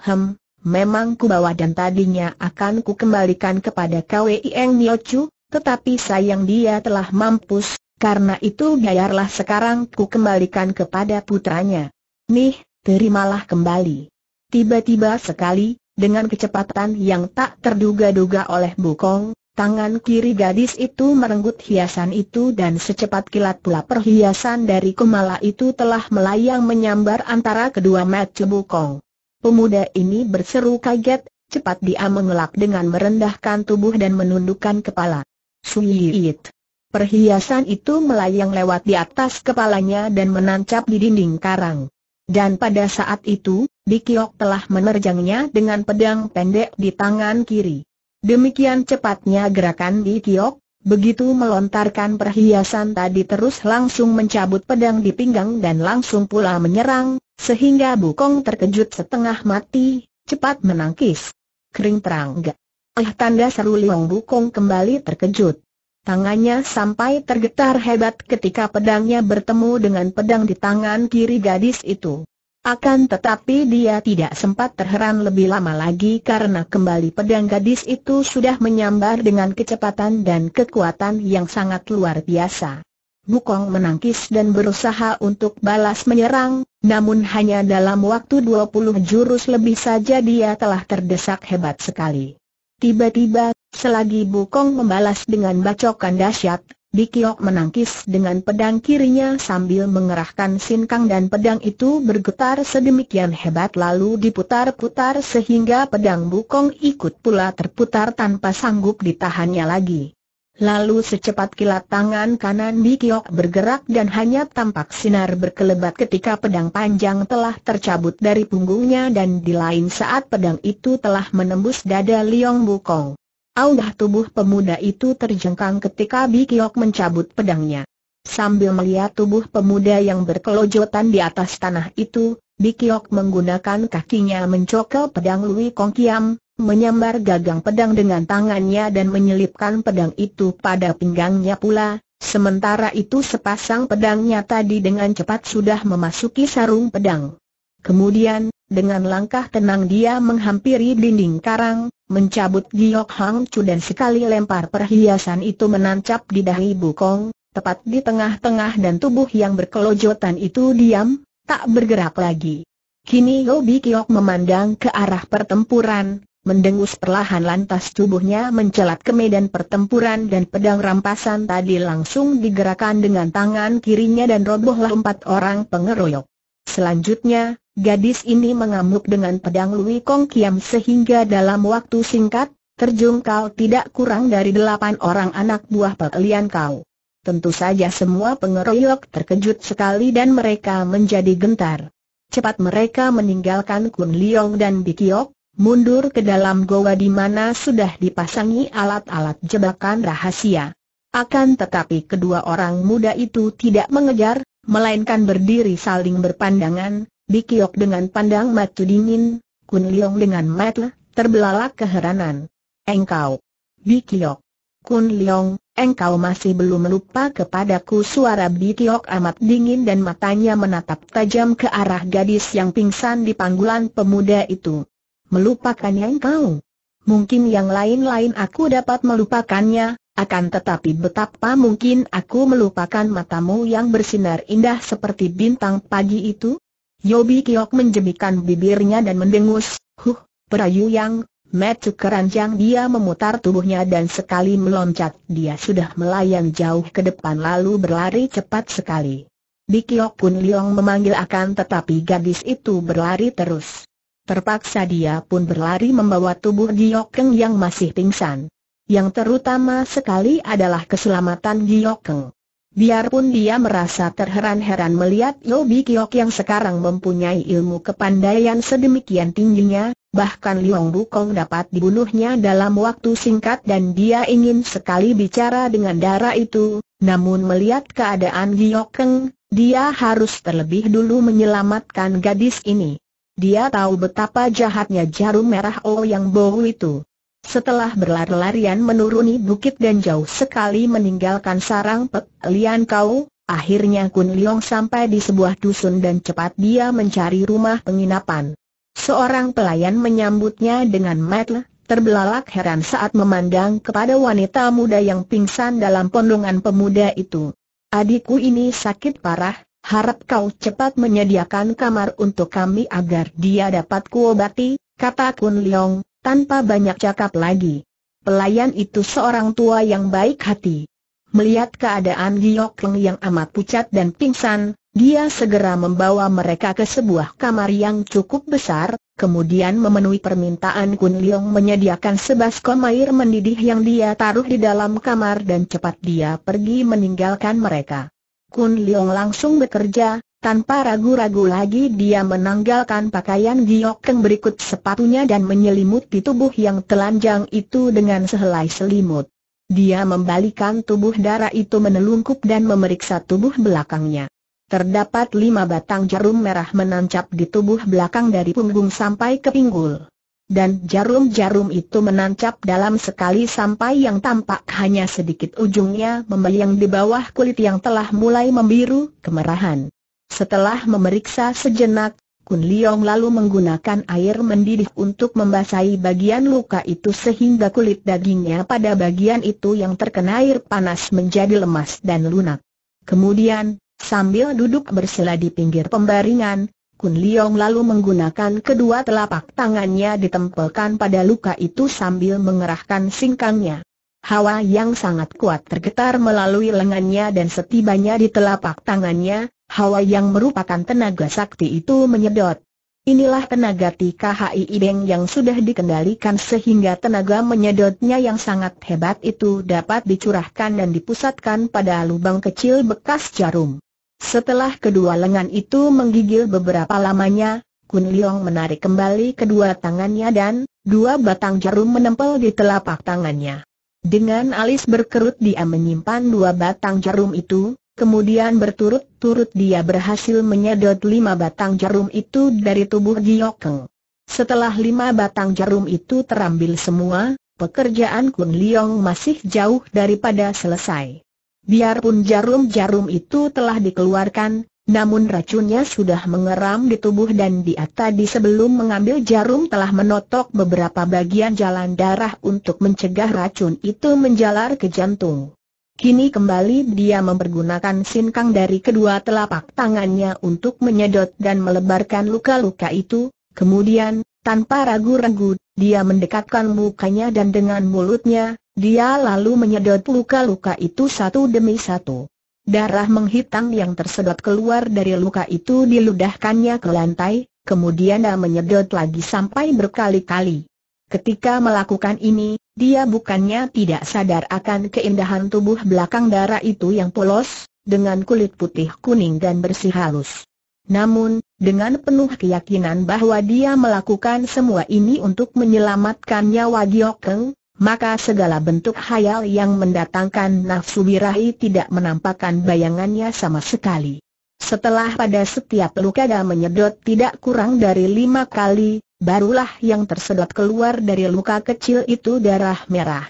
Hem, memang ku bawa dan tadinya akan ku kembalikan kepada Kwei Eng Chu, tetapi sayang dia telah mampus, karena itu biarlah sekarang ku kembalikan kepada putranya. Nih, terimalah kembali. Tiba-tiba sekali, dengan kecepatan yang tak terduga-duga oleh Bukong, tangan kiri gadis itu merenggut hiasan itu dan secepat kilat pula perhiasan dari kemala itu telah melayang menyambar antara kedua mata Bukong. Pemuda ini berseru kaget, cepat dia mengelak dengan merendahkan tubuh dan menundukkan kepala. Suyit. Perhiasan itu melayang lewat di atas kepalanya dan menancap di dinding karang. Dan pada saat itu, Dikiok telah menerjangnya dengan pedang pendek di tangan kiri. Demikian cepatnya gerakan Dikiok, begitu melontarkan perhiasan tadi terus langsung mencabut pedang di pinggang dan langsung pula menyerang, sehingga Bukong terkejut setengah mati, cepat menangkis. Kering terang gak? Eh tanda seru Liong Bukong kembali terkejut. Tangannya sampai tergetar hebat ketika pedangnya bertemu dengan pedang di tangan kiri gadis itu. Akan tetapi dia tidak sempat terheran lebih lama lagi karena kembali pedang gadis itu sudah menyambar dengan kecepatan dan kekuatan yang sangat luar biasa. Bukong menangkis dan berusaha untuk balas menyerang, namun hanya dalam waktu 20 jurus lebih saja dia telah terdesak hebat sekali. Tiba-tiba Selagi Bukong membalas dengan bacokan dahsyat, Bikiok menangkis dengan pedang kirinya sambil mengerahkan sinkang dan pedang itu bergetar sedemikian hebat lalu diputar-putar sehingga pedang Bukong ikut pula terputar tanpa sanggup ditahannya lagi. Lalu secepat kilat tangan kanan Bikiok bergerak dan hanya tampak sinar berkelebat ketika pedang panjang telah tercabut dari punggungnya dan di lain saat pedang itu telah menembus dada Liong Bukong. Aulah tubuh pemuda itu terjengkang ketika Bikiok mencabut pedangnya. Sambil melihat tubuh pemuda yang berkelojotan di atas tanah itu, Bikiok menggunakan kakinya mencokel pedang Lui Kong Kiam, menyambar gagang pedang dengan tangannya dan menyelipkan pedang itu pada pinggangnya pula, sementara itu sepasang pedangnya tadi dengan cepat sudah memasuki sarung pedang. Kemudian, dengan langkah tenang dia menghampiri dinding karang, mencabut giok Hang Chu dan sekali lempar perhiasan itu menancap di dahi Bukong, tepat di tengah-tengah dan tubuh yang berkelojotan itu diam, tak bergerak lagi. Kini Bi Kiok memandang ke arah pertempuran, mendengus perlahan lantas tubuhnya mencelat ke medan pertempuran dan pedang rampasan tadi langsung digerakkan dengan tangan kirinya dan robohlah empat orang pengeroyok. Selanjutnya, Gadis ini mengamuk dengan pedang Lui Kong Kiam sehingga dalam waktu singkat, terjungkal tidak kurang dari delapan orang anak buah pekelian kau. Tentu saja semua pengeroyok terkejut sekali dan mereka menjadi gentar. Cepat mereka meninggalkan Kun Liong dan Bikiok, mundur ke dalam goa di mana sudah dipasangi alat-alat jebakan rahasia. Akan tetapi kedua orang muda itu tidak mengejar, melainkan berdiri saling berpandangan, Bikiok dengan pandang matu dingin, Kun Liong dengan matu, terbelalak keheranan. Engkau, Bikiok. Kun Liong, engkau masih belum lupa kepadaku suara Bikiok amat dingin dan matanya menatap tajam ke arah gadis yang pingsan di panggulan pemuda itu. Melupakannya engkau? Mungkin yang lain-lain aku dapat melupakannya, akan tetapi betapa mungkin aku melupakan matamu yang bersinar indah seperti bintang pagi itu? Yobi Kiok menjemikan bibirnya dan mendengus, huh, perayu yang, metu keranjang dia memutar tubuhnya dan sekali meloncat dia sudah melayang jauh ke depan lalu berlari cepat sekali. Bikiok pun Liong memanggil akan tetapi gadis itu berlari terus. Terpaksa dia pun berlari membawa tubuh Giok yang masih pingsan. Yang terutama sekali adalah keselamatan Giok Biarpun dia merasa terheran-heran melihat Yobi Kiok yang sekarang mempunyai ilmu kepandaian sedemikian tingginya, bahkan Liong Bukong dapat dibunuhnya dalam waktu singkat dan dia ingin sekali bicara dengan darah itu, namun melihat keadaan Giok Keng, dia harus terlebih dulu menyelamatkan gadis ini. Dia tahu betapa jahatnya jarum merah O Yang bau itu. Setelah berlari-larian menuruni bukit dan jauh sekali meninggalkan sarang Pek Lian Kau, akhirnya Kun Leong sampai di sebuah dusun dan cepat dia mencari rumah penginapan. Seorang pelayan menyambutnya dengan metle, terbelalak heran saat memandang kepada wanita muda yang pingsan dalam pondongan pemuda itu. Adikku ini sakit parah, harap kau cepat menyediakan kamar untuk kami agar dia dapat kuobati, kata Kun Leong, tanpa banyak cakap lagi. Pelayan itu seorang tua yang baik hati. Melihat keadaan Giok Leng yang amat pucat dan pingsan, dia segera membawa mereka ke sebuah kamar yang cukup besar, kemudian memenuhi permintaan Kun Leong menyediakan sebaskom air mendidih yang dia taruh di dalam kamar dan cepat dia pergi meninggalkan mereka. Kun Leong langsung bekerja, tanpa ragu-ragu lagi dia menanggalkan pakaian giok yang berikut sepatunya dan menyelimuti tubuh yang telanjang itu dengan sehelai selimut. Dia membalikan tubuh darah itu menelungkup dan memeriksa tubuh belakangnya. Terdapat lima batang jarum merah menancap di tubuh belakang dari punggung sampai ke pinggul. Dan jarum-jarum itu menancap dalam sekali sampai yang tampak hanya sedikit ujungnya membayang di bawah kulit yang telah mulai membiru kemerahan. Setelah memeriksa sejenak, Kun Liong lalu menggunakan air mendidih untuk membasahi bagian luka itu sehingga kulit dagingnya pada bagian itu yang terkena air panas menjadi lemas dan lunak. Kemudian, sambil duduk bersila di pinggir pembaringan, Kun Liong lalu menggunakan kedua telapak tangannya ditempelkan pada luka itu sambil mengerahkan singkangnya. Hawa yang sangat kuat tergetar melalui lengannya dan setibanya di telapak tangannya, hawa yang merupakan tenaga sakti itu menyedot. Inilah tenaga TKHI Ibeng yang sudah dikendalikan sehingga tenaga menyedotnya yang sangat hebat itu dapat dicurahkan dan dipusatkan pada lubang kecil bekas jarum. Setelah kedua lengan itu menggigil beberapa lamanya, Kun Leong menarik kembali kedua tangannya dan dua batang jarum menempel di telapak tangannya. Dengan alis berkerut dia menyimpan dua batang jarum itu, Kemudian berturut-turut dia berhasil menyedot lima batang jarum itu dari tubuh Giokeng. Setelah lima batang jarum itu terambil semua, pekerjaan Kun Liong masih jauh daripada selesai. Biarpun jarum-jarum itu telah dikeluarkan, namun racunnya sudah mengeram di tubuh dan dia tadi sebelum mengambil jarum telah menotok beberapa bagian jalan darah untuk mencegah racun itu menjalar ke jantung. Kini kembali dia mempergunakan sinkang dari kedua telapak tangannya untuk menyedot dan melebarkan luka-luka itu, kemudian, tanpa ragu-ragu, dia mendekatkan mukanya dan dengan mulutnya, dia lalu menyedot luka-luka itu satu demi satu. Darah menghitam yang tersedot keluar dari luka itu diludahkannya ke lantai, kemudian dia menyedot lagi sampai berkali-kali. Ketika melakukan ini, dia bukannya tidak sadar akan keindahan tubuh belakang darah itu yang polos, dengan kulit putih kuning dan bersih halus. Namun, dengan penuh keyakinan bahwa dia melakukan semua ini untuk menyelamatkan nyawa Giokeng, maka segala bentuk hayal yang mendatangkan nafsu birahi tidak menampakkan bayangannya sama sekali. Setelah pada setiap luka lukaga menyedot tidak kurang dari lima kali, barulah yang tersedot keluar dari luka kecil itu darah merah.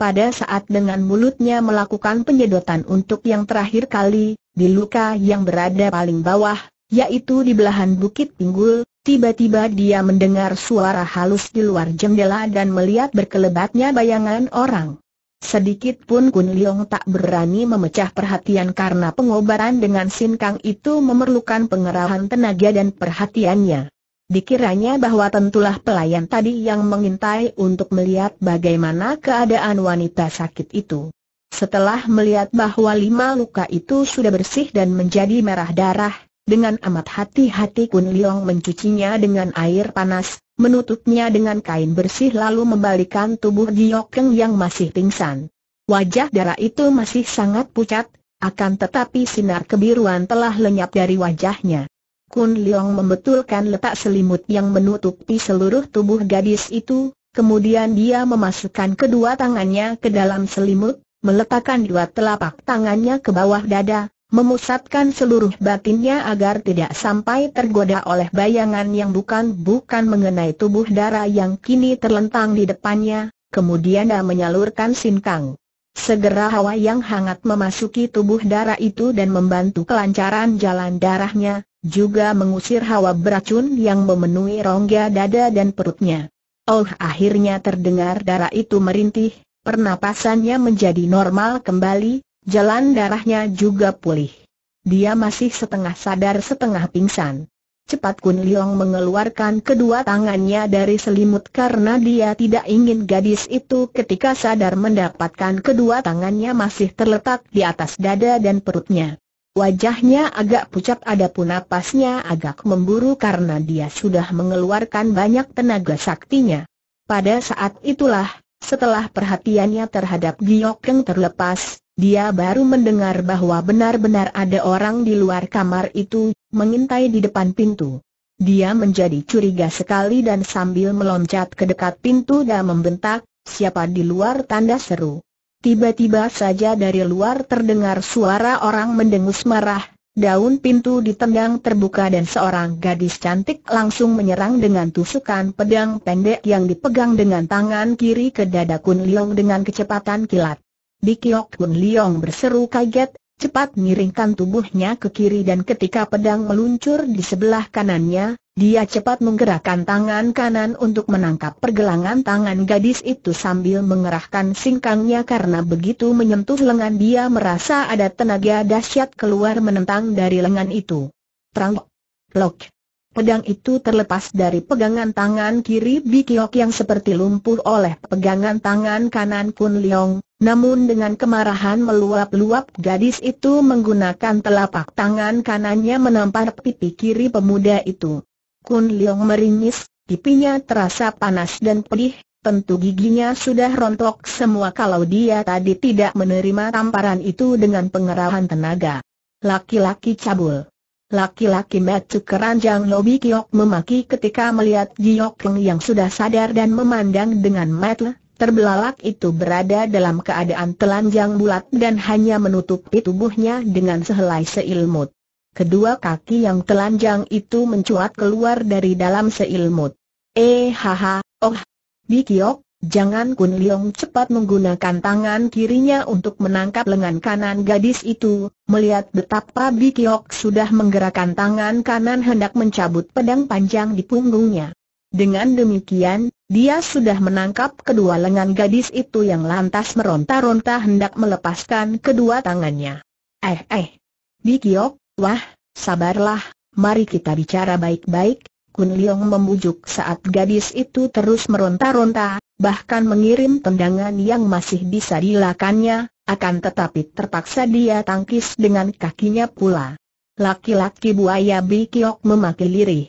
Pada saat dengan mulutnya melakukan penyedotan untuk yang terakhir kali, di luka yang berada paling bawah, yaitu di belahan Bukit Pinggul, tiba-tiba dia mendengar suara halus di luar jendela dan melihat berkelebatnya bayangan orang. Sedikit pun Kun Liong tak berani memecah perhatian karena pengobaran dengan Sin Kang itu memerlukan pengerahan tenaga dan perhatiannya. Dikiranya bahwa tentulah pelayan tadi yang mengintai untuk melihat bagaimana keadaan wanita sakit itu. Setelah melihat bahwa lima luka itu sudah bersih dan menjadi merah darah, dengan amat hati-hati Kun Leong mencucinya dengan air panas, menutupnya dengan kain bersih lalu membalikan tubuh Giokeng yang masih pingsan. Wajah darah itu masih sangat pucat, akan tetapi sinar kebiruan telah lenyap dari wajahnya. Kun Leong membetulkan letak selimut yang menutupi seluruh tubuh gadis itu, kemudian dia memasukkan kedua tangannya ke dalam selimut, meletakkan dua telapak tangannya ke bawah dada, memusatkan seluruh batinnya agar tidak sampai tergoda oleh bayangan yang bukan-bukan mengenai tubuh darah yang kini terlentang di depannya, kemudian dia menyalurkan sinkang. Segera hawa yang hangat memasuki tubuh darah itu dan membantu kelancaran jalan darahnya, juga mengusir hawa beracun yang memenuhi rongga dada dan perutnya. Oh akhirnya terdengar darah itu merintih, pernapasannya menjadi normal kembali, Jalan darahnya juga pulih. Dia masih setengah sadar setengah pingsan. Cepat Kun Liong mengeluarkan kedua tangannya dari selimut karena dia tidak ingin gadis itu ketika sadar mendapatkan kedua tangannya masih terletak di atas dada dan perutnya. Wajahnya agak pucat adapun napasnya agak memburu karena dia sudah mengeluarkan banyak tenaga saktinya. Pada saat itulah, setelah perhatiannya terhadap Giyok yang terlepas, dia baru mendengar bahwa benar-benar ada orang di luar kamar itu, mengintai di depan pintu. Dia menjadi curiga sekali dan sambil meloncat ke dekat pintu dan membentak, siapa di luar tanda seru. Tiba-tiba saja dari luar terdengar suara orang mendengus marah, daun pintu ditendang terbuka dan seorang gadis cantik langsung menyerang dengan tusukan pedang pendek yang dipegang dengan tangan kiri ke dada Kun Liong dengan kecepatan kilat. Bikiok Kun Liong berseru kaget, cepat miringkan tubuhnya ke kiri dan ketika pedang meluncur di sebelah kanannya, dia cepat menggerakkan tangan kanan untuk menangkap pergelangan tangan gadis itu sambil mengerahkan singkangnya karena begitu menyentuh lengan dia merasa ada tenaga dahsyat keluar menentang dari lengan itu. Trang. Pedang itu terlepas dari pegangan tangan kiri Bikiok yang seperti lumpuh oleh pegangan tangan kanan Kun Leong, namun dengan kemarahan meluap-luap gadis itu menggunakan telapak tangan kanannya menampar pipi kiri pemuda itu. Kun Leong meringis, pipinya terasa panas dan pedih, tentu giginya sudah rontok semua kalau dia tadi tidak menerima tamparan itu dengan pengerahan tenaga. Laki-laki cabul. Laki-laki metu keranjang Lobi Kiok memaki ketika melihat Giok Leng yang sudah sadar dan memandang dengan metu terbelalak itu berada dalam keadaan telanjang bulat dan hanya menutupi tubuhnya dengan sehelai seilmut. Kedua kaki yang telanjang itu mencuat keluar dari dalam seilmut. Eh haha, oh, Bikiok, Jangan Kun Liong cepat menggunakan tangan kirinya untuk menangkap lengan kanan gadis itu, melihat betapa Bi Kiok sudah menggerakkan tangan kanan hendak mencabut pedang panjang di punggungnya. Dengan demikian, dia sudah menangkap kedua lengan gadis itu yang lantas meronta-ronta hendak melepaskan kedua tangannya. Eh eh, Bi Kiok, wah, sabarlah, mari kita bicara baik-baik, Kun Leong membujuk saat gadis itu terus meronta-ronta, bahkan mengirim tendangan yang masih bisa dilakannya, akan tetapi terpaksa dia tangkis dengan kakinya pula. Laki-laki buaya Bikiok memaki lirih.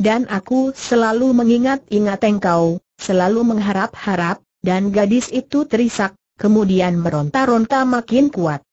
Dan aku selalu mengingat-ingat engkau, selalu mengharap-harap, dan gadis itu terisak, kemudian meronta-ronta makin kuat.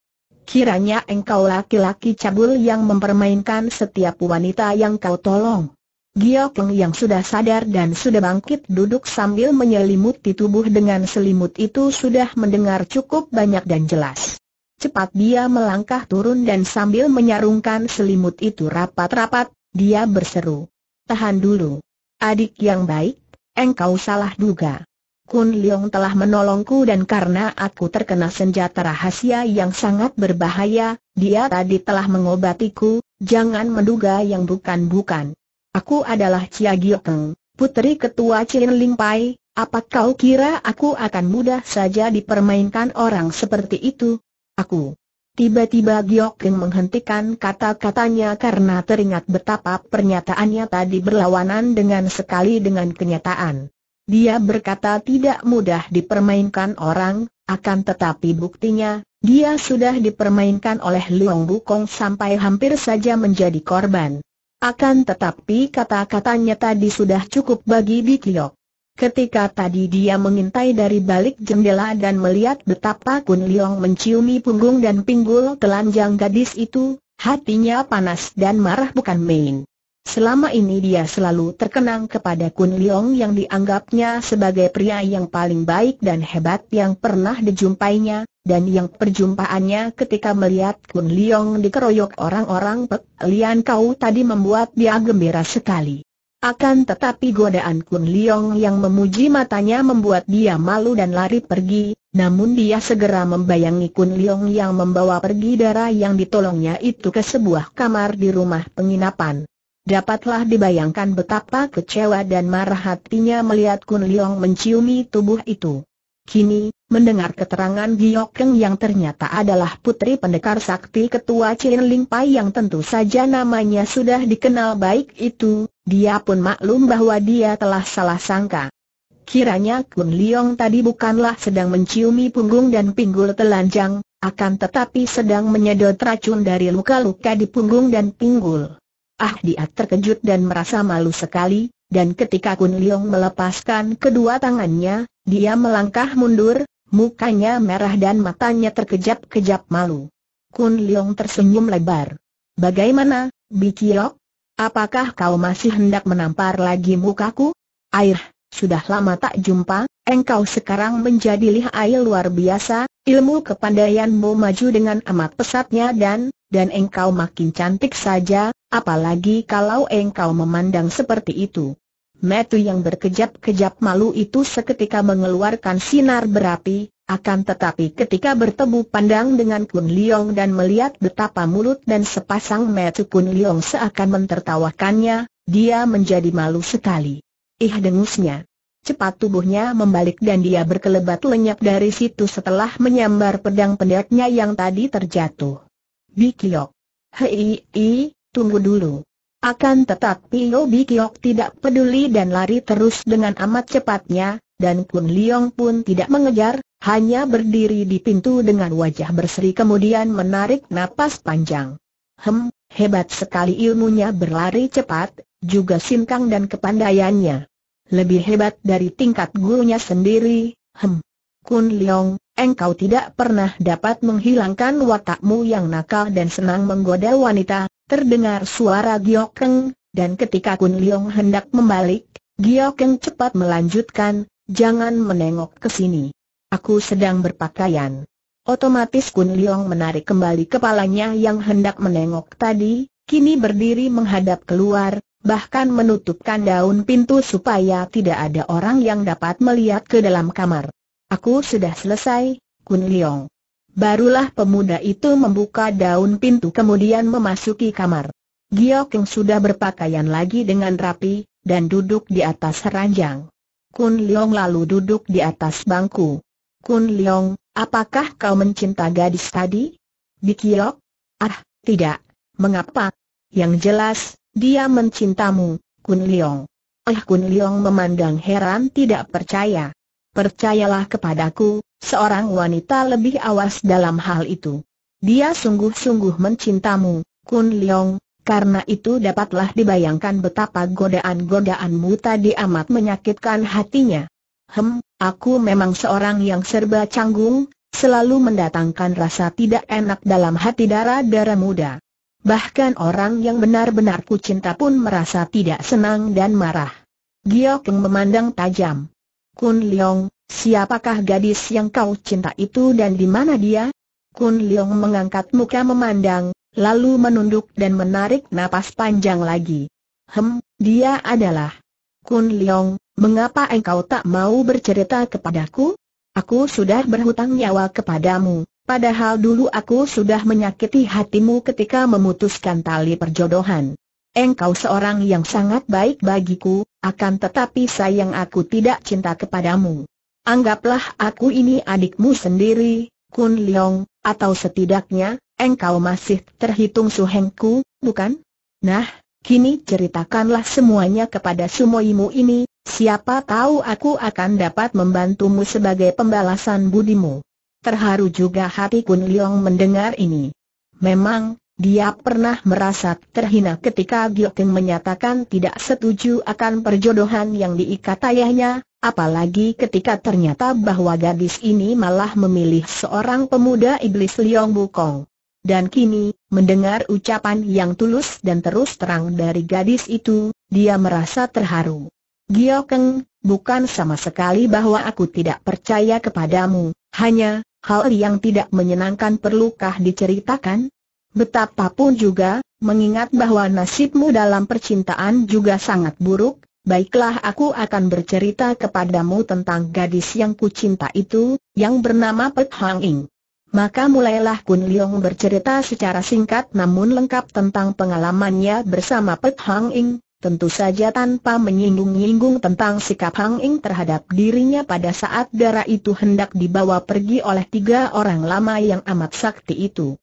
Kiranya engkau laki-laki cabul yang mempermainkan setiap wanita yang kau tolong. Giok Peng yang sudah sadar dan sudah bangkit duduk sambil menyelimuti tubuh dengan selimut itu sudah mendengar cukup banyak dan jelas. Cepat dia melangkah turun dan sambil menyarungkan selimut itu rapat-rapat, dia berseru. Tahan dulu. Adik yang baik, engkau salah duga. Kun Leong telah menolongku dan karena aku terkena senjata rahasia yang sangat berbahaya, dia tadi telah mengobatiku, jangan menduga yang bukan-bukan. Aku adalah Chia Giokeng, putri ketua Chin Ling Pai, apa kau kira aku akan mudah saja dipermainkan orang seperti itu? Aku. Tiba-tiba Giokeng menghentikan kata-katanya karena teringat betapa pernyataannya tadi berlawanan dengan sekali dengan kenyataan. Dia berkata tidak mudah dipermainkan orang, akan tetapi buktinya dia sudah dipermainkan oleh Luang Bukong sampai hampir saja menjadi korban. Akan tetapi kata-katanya tadi sudah cukup bagi Bikiok. Ketika tadi dia mengintai dari balik jendela dan melihat betapa Kun Liong menciumi punggung dan pinggul telanjang gadis itu, hatinya panas dan marah bukan main. Selama ini dia selalu terkenang kepada Kun Liong yang dianggapnya sebagai pria yang paling baik dan hebat yang pernah dijumpainya, dan yang perjumpaannya ketika melihat Kun Liong dikeroyok orang-orang Pek Lian Kau tadi membuat dia gembira sekali. Akan tetapi godaan Kun Liong yang memuji matanya membuat dia malu dan lari pergi, namun dia segera membayangi Kun Liong yang membawa pergi darah yang ditolongnya itu ke sebuah kamar di rumah penginapan. Dapatlah dibayangkan betapa kecewa dan marah hatinya melihat Kun Liong menciumi tubuh itu. Kini, mendengar keterangan Giokeng yang ternyata adalah putri pendekar sakti ketua Chin Ling Pai yang tentu saja namanya sudah dikenal baik itu, dia pun maklum bahwa dia telah salah sangka. Kiranya Kun Liong tadi bukanlah sedang menciumi punggung dan pinggul telanjang, akan tetapi sedang menyedot racun dari luka-luka di punggung dan pinggul. Ah dia terkejut dan merasa malu sekali, dan ketika Kun Liong melepaskan kedua tangannya, dia melangkah mundur, Mukanya merah dan matanya terkejap-kejap malu. Kun Leong tersenyum lebar. Bagaimana, Bikiok? Apakah kau masih hendak menampar lagi mukaku? Air, sudah lama tak jumpa, engkau sekarang menjadi lihai luar biasa, ilmu kepandaianmu maju dengan amat pesatnya dan, dan engkau makin cantik saja, apalagi kalau engkau memandang seperti itu. Metu yang berkejap-kejap malu itu seketika mengeluarkan sinar berapi, akan tetapi ketika bertemu pandang dengan Kun Liong dan melihat betapa mulut dan sepasang metu Kun Liong seakan mentertawakannya, dia menjadi malu sekali. Ih dengusnya. Cepat tubuhnya membalik dan dia berkelebat lenyap dari situ setelah menyambar pedang pendeknya yang tadi terjatuh. Bikyok. Hei, tunggu dulu. Akan tetapi Yobi Kiok tidak peduli dan lari terus dengan amat cepatnya, dan Kun Liong pun tidak mengejar, hanya berdiri di pintu dengan wajah berseri kemudian menarik napas panjang. Hem, hebat sekali ilmunya berlari cepat, juga sinkang dan kepandaiannya. Lebih hebat dari tingkat gurunya sendiri, hem. Kun Liong, engkau tidak pernah dapat menghilangkan watakmu yang nakal dan senang menggoda wanita, Terdengar suara Giokeng, dan ketika Kun Liong hendak membalik, Giokeng cepat melanjutkan, jangan menengok ke sini. Aku sedang berpakaian. Otomatis Kun Liong menarik kembali kepalanya yang hendak menengok tadi, kini berdiri menghadap keluar, bahkan menutupkan daun pintu supaya tidak ada orang yang dapat melihat ke dalam kamar. Aku sudah selesai, Kun Liong. Barulah pemuda itu membuka daun pintu kemudian memasuki kamar. yang sudah berpakaian lagi dengan rapi, dan duduk di atas ranjang. Kun Leong lalu duduk di atas bangku. Kun Leong, apakah kau mencinta gadis tadi? Bikiok? Ah, tidak. Mengapa? Yang jelas, dia mencintamu, Kun Leong. Ah, Kun Leong memandang heran tidak percaya. Percayalah kepadaku, Seorang wanita lebih awas dalam hal itu. Dia sungguh-sungguh mencintamu, Kun Leong, karena itu dapatlah dibayangkan betapa godaan-godaanmu tadi amat menyakitkan hatinya. Hem, aku memang seorang yang serba canggung, selalu mendatangkan rasa tidak enak dalam hati darah-darah muda. Bahkan orang yang benar-benar ku cinta pun merasa tidak senang dan marah. Giok yang memandang tajam. Kun Leong, Siapakah gadis yang kau cinta itu dan di mana dia? Kun Leong mengangkat muka memandang, lalu menunduk dan menarik napas panjang lagi. Hem, dia adalah Kun Leong, mengapa engkau tak mau bercerita kepadaku? Aku sudah berhutang nyawa kepadamu, padahal dulu aku sudah menyakiti hatimu ketika memutuskan tali perjodohan. Engkau seorang yang sangat baik bagiku, akan tetapi sayang aku tidak cinta kepadamu anggaplah aku ini adikmu sendiri, Kun Leong, atau setidaknya, engkau masih terhitung suhengku, bukan? Nah, kini ceritakanlah semuanya kepada sumoimu ini, siapa tahu aku akan dapat membantumu sebagai pembalasan budimu. Terharu juga hati Kun Leong mendengar ini. Memang, dia pernah merasa terhina ketika Giokeng menyatakan tidak setuju akan perjodohan yang diikat ayahnya, apalagi ketika ternyata bahwa gadis ini malah memilih seorang pemuda iblis Liong Bukong. Dan kini, mendengar ucapan yang tulus dan terus terang dari gadis itu, dia merasa terharu. Giokeng, bukan sama sekali bahwa aku tidak percaya kepadamu, hanya, hal yang tidak menyenangkan perlukah diceritakan? Betapapun juga, mengingat bahwa nasibmu dalam percintaan juga sangat buruk, baiklah aku akan bercerita kepadamu tentang gadis yang kucinta itu, yang bernama Pek Hang Ing. Maka mulailah Kun Leong bercerita secara singkat namun lengkap tentang pengalamannya bersama Pek Hang Ing, tentu saja tanpa menyinggung-nyinggung tentang sikap Hang Ing terhadap dirinya pada saat darah itu hendak dibawa pergi oleh tiga orang lama yang amat sakti itu.